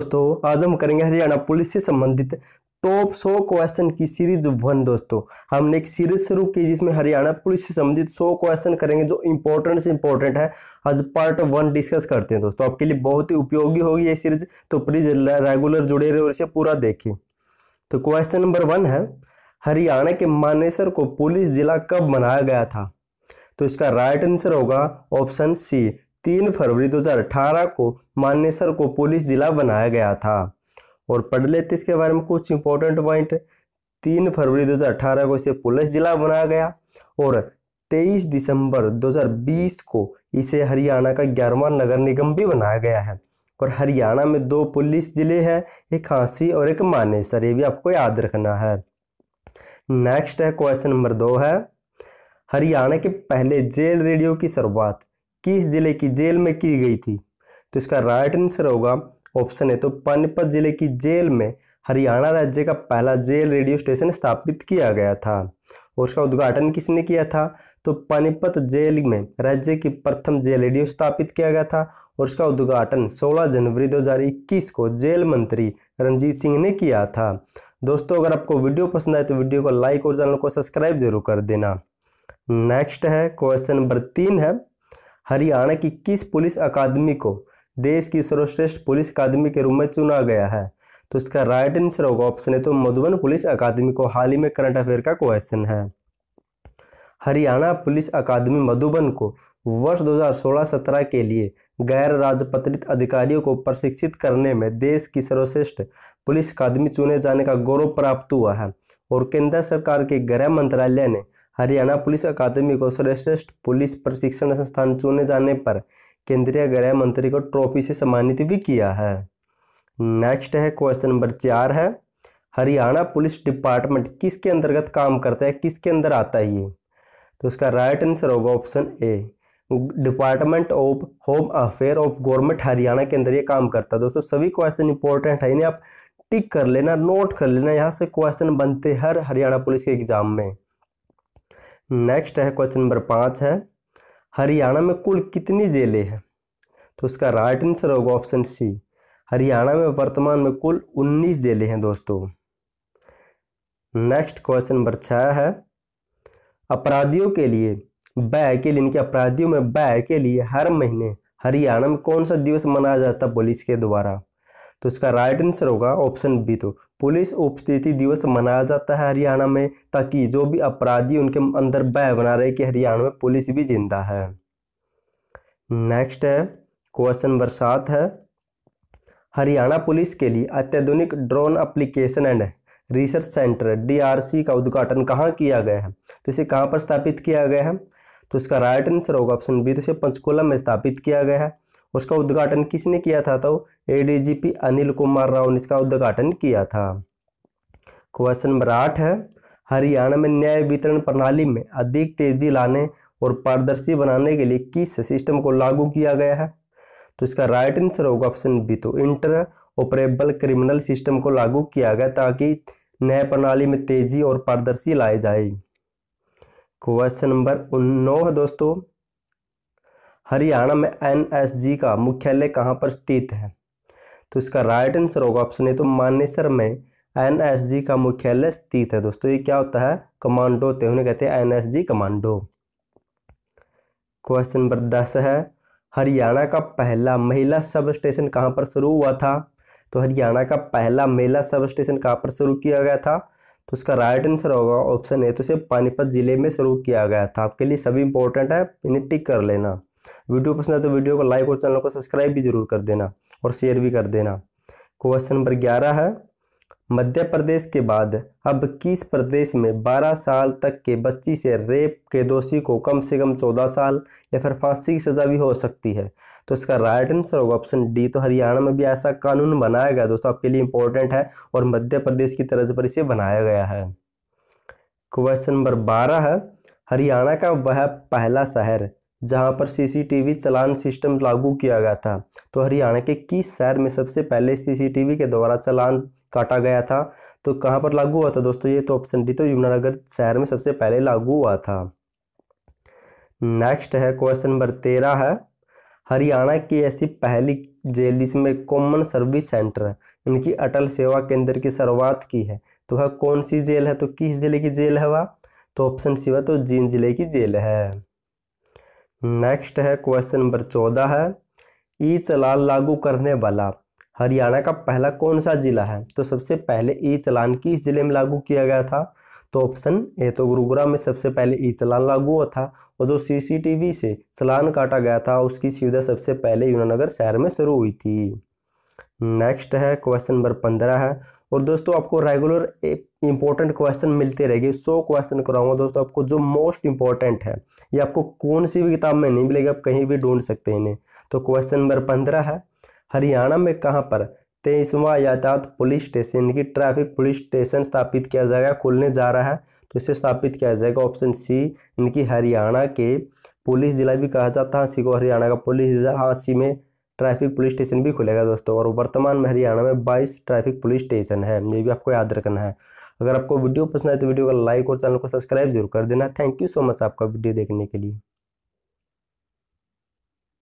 दोस्तों आज हम करेंगे हरियाणा पुलिस से संबंधित टॉप सौ क्वेश्चन की सीरीज वन दोस्तों हमने एक सीरीज शुरू की जिसमें हरियाणा पुलिस से संबंधित सौ क्वेश्चन करेंगे जो इंपॉर्टेंट से इंपॉर्टेंट है आज पार्ट वन डिस्कस करते हैं दोस्तों आपके लिए बहुत ही उपयोगी होगी ये सीरीज तो प्लीज रेगुलर जुड़े रहे और इसे पूरा देखें तो क्वेश्चन नंबर वन है हरियाणा के मानेसर को पुलिस जिला कब बनाया गया था तो इसका राइट आंसर होगा ऑप्शन सी तीन फरवरी 2018 को मानेसर को पुलिस जिला बनाया गया था और पढ़ लेते इसके बारे में कुछ इंपॉर्टेंट पॉइंट तीन फरवरी 2018 को इसे पुलिस जिला बनाया गया और 23 दिसंबर 2020 को इसे हरियाणा का ग्यारहवा नगर निगम भी बनाया गया है और हरियाणा में दो पुलिस जिले हैं एक खांसी और एक मानेसर ये भी आपको याद रखना है नेक्स्ट है क्वेश्चन नंबर दो है हरियाणा के पहले जेल रेडियो की शुरुआत किस जिले की जेल में की गई थी तो इसका राइट आंसर होगा ऑप्शन है तो पानीपत जिले की जेल में हरियाणा राज्य का पहला जेल रेडियो स्टेशन स्थापित किया गया था और उसका उद्घाटन किसने किया था तो पानीपत जेल में राज्य की प्रथम जेल रेडियो स्थापित किया गया था और उसका उद्घाटन 16 जनवरी 2021 को जेल मंत्री रंजीत सिंह ने किया था दोस्तों अगर आपको वीडियो पसंद आए तो वीडियो को लाइक और चैनल को सब्सक्राइब जरूर कर देना नेक्स्ट है क्वेश्चन नंबर तीन है हरियाणा की किस पुलिस अकादमी को देश की सर्वश्रेष्ठ पुलिस अकादमी के रूप में चुना गया है तो इसका राइट आंसर होगा ऑप्शन है तो मधुबन पुलिस अकादमी को हाल ही में करंट अफेयर का क्वेश्चन है हरियाणा पुलिस अकादमी मधुबन को वर्ष 2016-17 के लिए गैर राजपत्रित अधिकारियों को प्रशिक्षित करने में देश की सर्वश्रेष्ठ पुलिस अकादमी चुने जाने का गौरव प्राप्त हुआ है और केंद्र सरकार के गृह मंत्रालय ने हरियाणा पुलिस अकादमी को सर्वश्रेष्ठ पुलिस प्रशिक्षण संस्थान चुने जाने पर केंद्रीय गृह मंत्री को ट्रॉफी से सम्मानित भी किया है नेक्स्ट है क्वेश्चन नंबर चार है हरियाणा पुलिस डिपार्टमेंट किसके अंतर्गत काम करता है किसके अंदर आता है ये तो इसका राइट आंसर होगा option A department of home affair of government Haryana के अंदर ये काम करता है दोस्तों सभी क्वेश्चन इंपॉर्टेंट है इन्हें आप टिक कर लेना नोट कर लेना यहाँ से क्वेश्चन बनते हर हरियाणा पुलिस के एग्जाम में नेक्स्ट है क्वेश्चन नंबर पाँच है हरियाणा में कुल कितनी जेलें हैं तो उसका राइट आंसर होगा ऑप्शन सी हरियाणा में वर्तमान में कुल उन्नीस जेलें हैं दोस्तों नेक्स्ट क्वेश्चन नंबर छः है अपराधियों के लिए बै के लिए इनके अपराधियों में बै के लिए हर महीने हरियाणा में कौन सा दिवस मनाया जाता है पुलिस के द्वारा तो इसका राइट आंसर होगा ऑप्शन बी तो पुलिस उपस्थिति दिवस मनाया जाता है हरियाणा में ताकि जो भी अपराधी उनके अंदर भय बना रहे कि हरियाणा में पुलिस भी जिंदा है नेक्स्ट है क्वेश्चन नंबर सात है हरियाणा पुलिस के लिए अत्याधुनिक drone application and research centre DRC का उद्घाटन कहाँ किया गया है तो इसे कहाँ पर स्थापित किया गया है तो इसका राइट आंसर होगा ऑप्शन बी तो इसे पंचकुला में स्थापित किया गया है उसका उद्घाटन किसने किया था तो एडीजीपी अनिल कुमार राव ने इसका उद्घाटन किया था क्वेश्चन नंबर आठ है हरियाणा में न्याय वितरण प्रणाली में अधिक तेजी लाने और पारदर्शी बनाने के लिए किस सिस्टम को लागू किया गया है तो इसका राइट आंसर होगा ऑप्शन बी तो इंटर ऑपरेबल क्रिमिनल सिस्टम को लागू किया गया ताकि न्याय प्रणाली में तेजी और पारदर्शी लाई जाए क्वेश्चन नंबर नौ है दोस्तों हरियाणा में एनएसजी का मुख्यालय कहाँ पर स्थित है तो इसका राइट आंसर होगा ऑप्शन ए तो मानेसर में एनएसजी का मुख्यालय स्थित है दोस्तों ये क्या होता है कमांडो होते हैं उन्हें कहते हैं जी कमांडो क्वेश्चन नंबर दस है हरियाणा का पहला महिला सब स्टेशन कहाँ पर शुरू हुआ था तो हरियाणा का पहला महिला सब स्टेशन कहाँ पर शुरू किया गया था तो उसका राइट आंसर होगा ऑप्शन ए तो इसे पानीपत जिले में शुरू किया गया था आपके लिए सभी इंपॉर्टेंट है इन्हें टिक कर लेना वीडियो पसंद आए तो वीडियो को लाइक और चैनल को सब्सक्राइब भी जरूर कर देना और शेयर भी कर देना क्वेश्चन नंबर ग्यारह है मध्य प्रदेश के बाद अब किस प्रदेश में 12 साल तक के बच्ची से रेप के दोषी को कम से कम 14 साल या फिर फांसी की सज़ा भी हो सकती है तो इसका राइट आंसर होगा ऑप्शन डी तो हरियाणा में भी ऐसा कानून बनाया गया दोस्तों आपके लिए इंपॉर्टेंट है और मध्य प्रदेश की तर्ज पर इसे बनाया गया है क्वेश्चन नंबर बारह है हरियाणा का वह पहला शहर जहां पर सीसीटीवी चलान सिस्टम लागू किया गया था तो हरियाणा के किस शहर में सबसे पहले सीसीटीवी के द्वारा चलान काटा गया था तो कहां पर लागू हुआ था दोस्तों ये तो ऑप्शन डी तो यमुनानगर शहर में सबसे पहले लागू हुआ था नेक्स्ट है क्वेश्चन नंबर तेरह है हरियाणा की ऐसी पहली जेल जिसमें कॉमन सर्विस सेंटर इनकी अटल सेवा केंद्र की शुरुआत की है तो वह कौन सी जेल है तो किस जिले की जेल है वह तो ऑप्शन सी वह तो जींद जिले की जेल है नेक्स्ट है क्वेश्चन नंबर चौदह है ई चलान लागू करने वाला हरियाणा का पहला कौन सा जिला है तो सबसे पहले ई चलान किस जिले में लागू किया गया था तो ऑप्शन ए तो गुरुग्राम में सबसे पहले ई चलान लागू हुआ था और जो सीसीटीवी से चलान काटा गया था उसकी सुविधा सबसे पहले यमुनानगर शहर में शुरू हुई थी नेक्स्ट है क्वेश्चन नंबर पंद्रह है और दोस्तों आपको रेगुलर इंपॉर्टेंट क्वेश्चन मिलते रहेंगे सो क्वेश्चन कराऊंगा दोस्तों आपको जो मोस्ट इंपॉर्टेंट है ये आपको कौन सी भी किताब में नहीं मिलेगी आप कहीं भी ढूंढ सकते हैं इन्हें तो क्वेश्चन नंबर पंद्रह है हरियाणा में कहाँ पर तेईसवा यातायात पुलिस स्टेशन की ट्रैफिक पुलिस स्टेशन स्थापित किया जाएगा खोलने जा रहा है तो इसे स्थापित किया जाएगा ऑप्शन सी इनकी हरियाणा के पुलिस जिला भी कहा जाता है हाँ, सी को हरियाणा का पुलिस जिला हाँ सी में ट्रैफिक पुलिस स्टेशन भी खुलेगा दोस्तों और वर्तमान में हरियाणा में बाईस ट्रैफिक पुलिस स्टेशन है ये भी आपको याद रखना है अगर आपको वीडियो पसंद आए तो वीडियो को लाइक और चैनल को सब्सक्राइब जरूर कर देना थैंक यू सो मच आपका वीडियो देखने के लिए